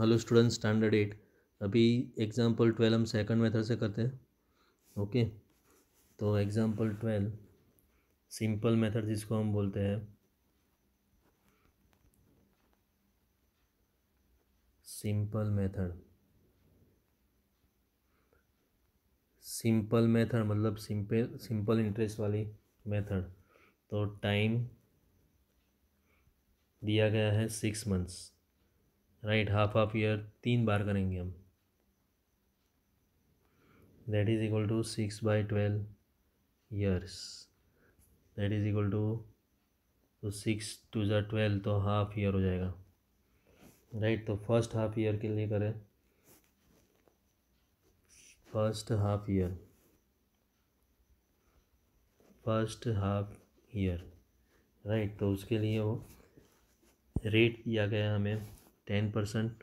hello student standard eight अभी example twelve हम second method से करते हैं ओके तो एग्ज़ाम्पल ट्वेल्व सिंपल मेथड जिसको हम बोलते हैं सिंपल मेथड सिंपल मेथड मतलब सिंपल सिंपल इंटरेस्ट वाली मेथड तो टाइम दिया गया है six months right half half year तीन बार करेंगे हम that is equal to six by twelve years that is equal to तो सिक्स टू जो ट्वेल्व तो हाफ ईयर हो जाएगा राइट तो फर्स्ट हाफ ईयर के लिए करें first half year first half year right तो उसके लिए वो रेट दिया गया हमें ten percent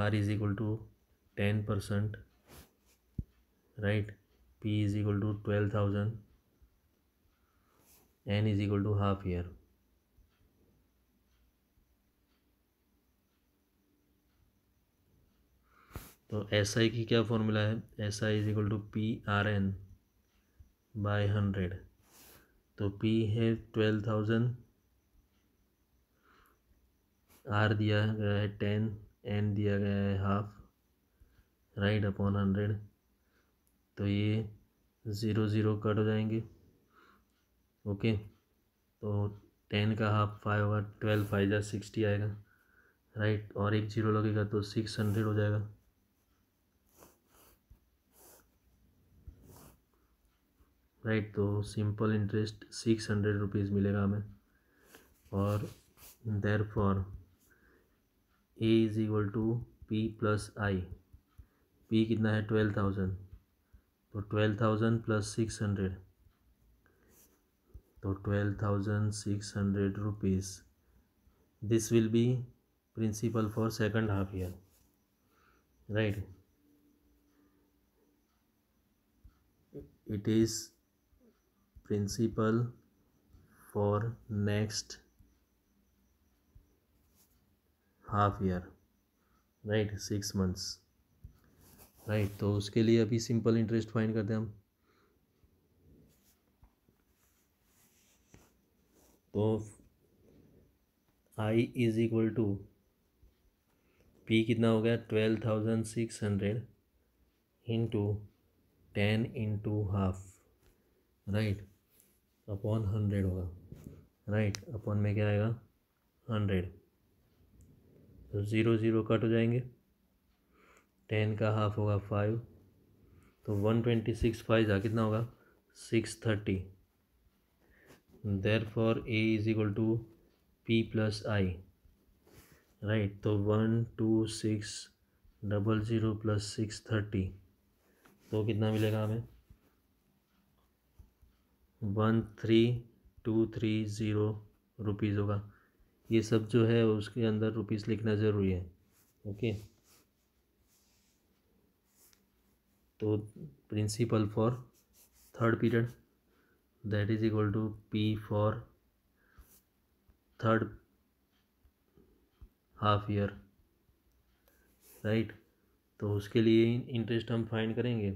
R is equal to ten percent right P is equal to twelve thousand N is equal to half year तो एस आई की क्या फॉर्मूला है S I is equal to P R N by hundred तो P है twelve thousand R दिया गया है ten N दिया गया है हाफ राइट अपॉन हंड्रेड तो ये ज़ीरो ज़ीरो कट हो जाएंगे ओके तो टेन का हाफ फाइव होगा ट्वेल्व फाइव जा सिक्सटी आएगा राइट और एक जीरो लगेगा तो सिक्स हंड्रेड हो जाएगा राइट तो simple interest six hundred rupees मिलेगा हमें और therefore A is equal to P plus I P कितना है ट्वेल्व थाउजेंड तो twelve thousand plus six hundred तो twelve thousand six hundred rupees this will be principal for second half year right it is principal for next half year right six months right तो उसके लिए अभी simple interest find करते हैं हम तो I is equal to P कितना हो गया twelve thousand six hundred into ten into half right upon hundred होगा राइट अपॉन में क्या आएगा हंड्रेड तो ज़ीरो ज़ीरो कट हो जाएंगे टेन का हाफ होगा फाइव तो वन ट्वेंटी सिक्स फाइव ज़ा कितना होगा six thirty therefore A is equal to P plus I right तो one two six double zero plus six thirty तो कितना मिलेगा हमें one three two three zero rupees होगा ये सब जो है उसके अंदर रुपीस लिखना ज़रूरी है ओके तो principal for third period that is equal to P for third half year right तो उसके लिए इंटरेस्ट हम फाइंड करेंगे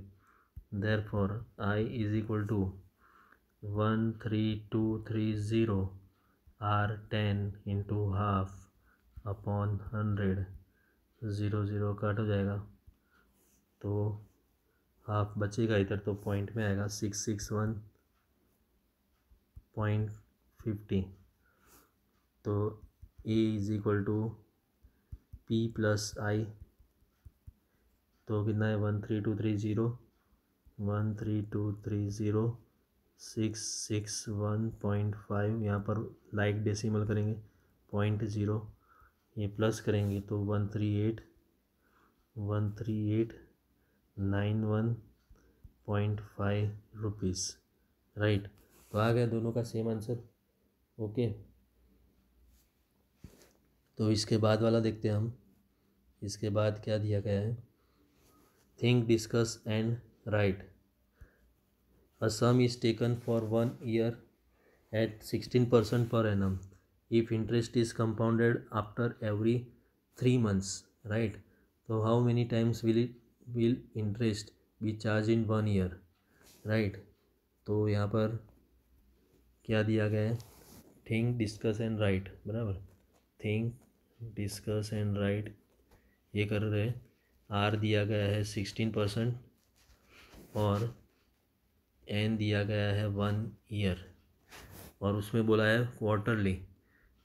therefore I is equal to one three two three zero R ten into half upon hundred zero zero cut हो जाएगा तो half बचेगा इधर तो पॉइंट में आएगा six six one point fifty तो A is equal to P plus I तो कितना है one three two three zero one three two three zero six six one point five यहाँ पर लाइक डेसिमल करेंगे पॉइंट ज़ीरो ये plus करेंगे तो one three eight one three eight nine one point five rupees right तो आ गया दोनों का सेम आंसर ओके तो इसके बाद वाला देखते हैं हम इसके बाद क्या दिया गया है think discuss and write Assam is taken for one year at 16% per annum if interest is compounded after every 3 months right so how many times will it will interest be charged in one year right तो यहाँ पर क्या दिया गया है think discuss and write बराबर think discuss and write ये कर रहे आर दिया गया है सिक्सटीन परसेंट और एन दिया गया है वन ईयर और उसमें बोला है क्वार्टरली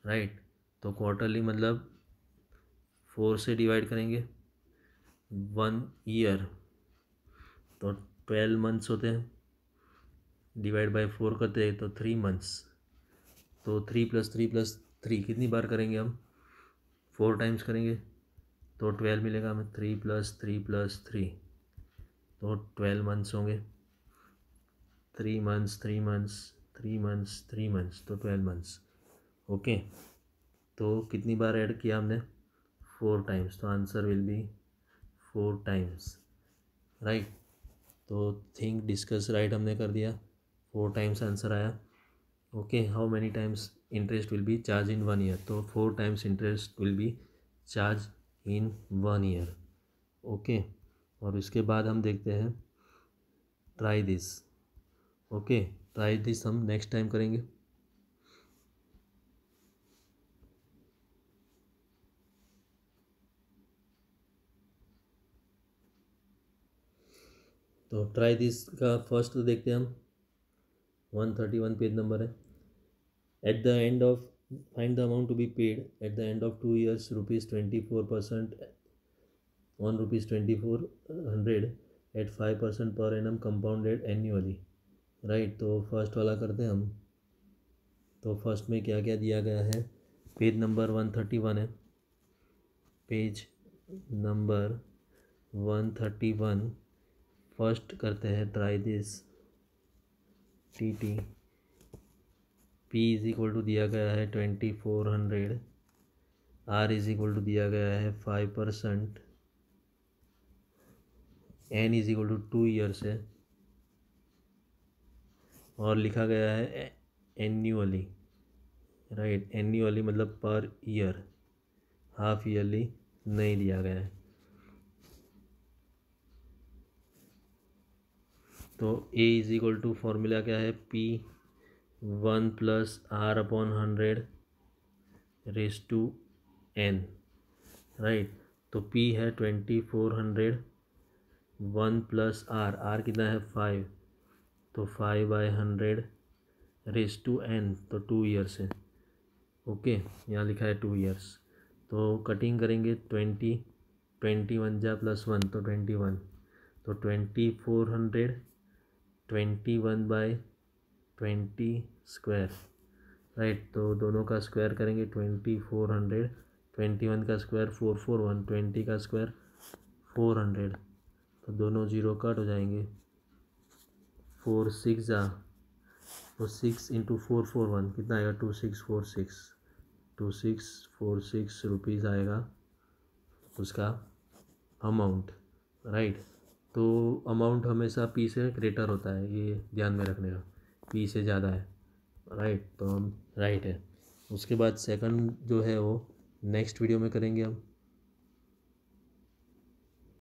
राइट तो क्वार्टरली मतलब फोर से डिवाइड करेंगे वन ईयर तो ट्वेल्व मंथ्स होते हैं डिवाइड बाय फोर करते हैं तो थ्री मंथ्स तो three plus three plus three कितनी बार करेंगे हम फोर टाइम्स करेंगे तो ट्वेल्व मिलेगा हमें three plus three plus three तो ट्वेल्व मंथ्स होंगे three months three months three months three months तो ट्वेल्व मंथ्स ओके तो कितनी बार ऐड किया हमने फोर टाइम्स तो answer will be four times right तो थिंक डिस्कस राइट हमने कर दिया फोर टाइम्स आंसर आया okay how many times interest will be charge in one year तो four times interest will be charge in one year okay और उसके बाद हम देखते हैं try this okay try this हम नेक्स्ट टाइम करेंगे तो ट्राई दिस का फर्स्ट तो देखते हैं हम one thirty one page number है at the end of find the amount to be paid at the end of two years rupees twenty four percent one rupees twenty four hundred at five percent per annum compounded annually right तो first वाला करते हैं हम तो first में क्या क्या दिया गया है page number one thirty one है page number one thirty one first करते हैं try this T T P is equal to दिया गया है twenty four hundred R is equal to दिया गया है five percent N is equal to two years है और लिखा गया है एन्यूअली राइट एन्युअली मतलब पर ईयर हाफ ईयरली नहीं दिया गया है तो A is equal to formula क्या है P one plus R upon hundred raise to N right तो पी है twenty four hundred one plus R R कितना है फाइव तो five by hundred raise to N तो टू ईयर्स है okay यहाँ लिखा है टू ईयर्स तो कटिंग करेंगे ट्वेंटी ट्वेंटी वन जा प्लस वन तो ट्वेंटी वन तो twenty four hundred twenty one by twenty square right तो दोनों का स्क्वायर करेंगे twenty four hundred twenty one का square four four one twenty का स्क्वायर फोर हंड्रेड तो दोनों जीरो कट हो जाएंगे फोर सिक्स जा और six into four four one कितना आएगा two six four six two six four six rupees आएगा उसका अमाउंट राइट तो अमाउंट हमेशा पी से ग्रेटर होता है ये ध्यान में रखने का पी से ज़्यादा है राइट तो हम राइट है उसके बाद सेकंड जो है वो नेक्स्ट वीडियो में करेंगे हम